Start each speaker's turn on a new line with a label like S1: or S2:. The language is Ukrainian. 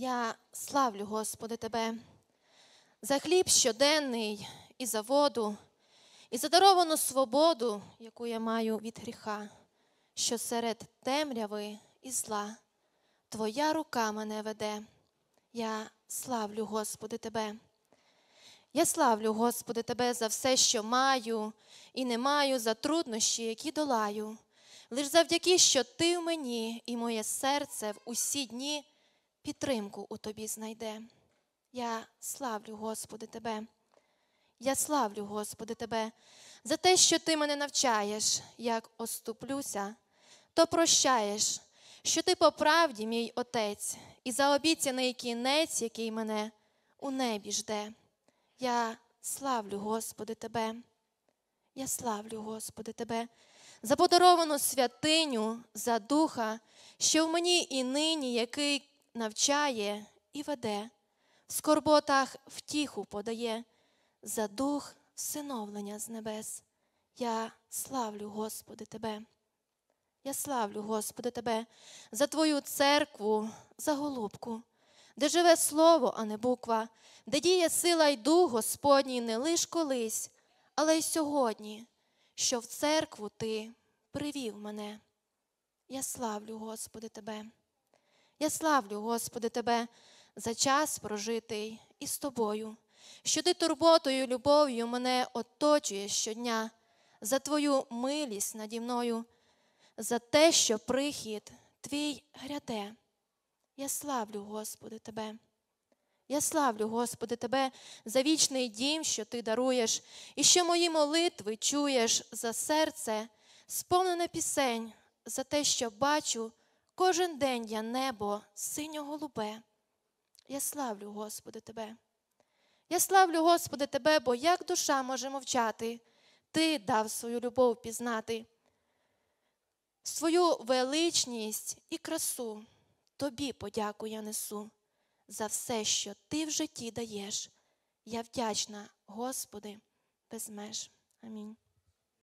S1: Я славлю, Господи, Тебе, за хліб щоденний і за воду, і за даровану свободу, яку я маю від гріха, що серед темряви і зла Твоя рука мене веде. Я славлю, Господи, Тебе. Я славлю, Господи, Тебе за все, що маю, і не маю, за труднощі, які долаю, лиш завдяки, що Ти в мені і моє серце в усі дні підтримку у тобі знайде. Я славлю, Господи, Тебе. Я славлю, Господи, Тебе, за те, що Ти мене навчаєш, як оступлюся, то прощаєш, що ти по правді, мій Отець, і за обіцяний кінець, який мене у небі жде. Я славлю, Господи, Тебе. Я славлю, Господи, Тебе, за подаровану святиню, за духа, що в мені і нині, який навчає і веде, в скорботах втіху подає, за дух всиновлення з небес. Я славлю, Господи, Тебе. Я славлю, Господи, Тебе, за Твою церкву, за голубку, де живе слово, а не буква, де діє сила й дух Господній не лиш колись, але й сьогодні, що в церкву Ти привів мене. Я славлю, Господи, Тебе. Я славлю, Господи, Тебе за час прожитий і з тобою, що ти турботою, любов'ю мене оточує щодня, за Твою милість наді мною, за те, що прихід твій гряде. Я славлю, Господи, Тебе. Я славлю, Господи, Тебе за вічний дім, що Ти даруєш, і що мої молитви чуєш за серце, сповнене пісень, за те, що бачу. Кожен день я небо синьо голубе. Я славлю, Господи, Тебе. Я славлю, Господи, Тебе, бо як душа може мовчати, Ти дав свою любов пізнати, свою величність і красу Тобі подяку я несу за все, що Ти в житті даєш. Я вдячна, Господи, без меж. Амінь.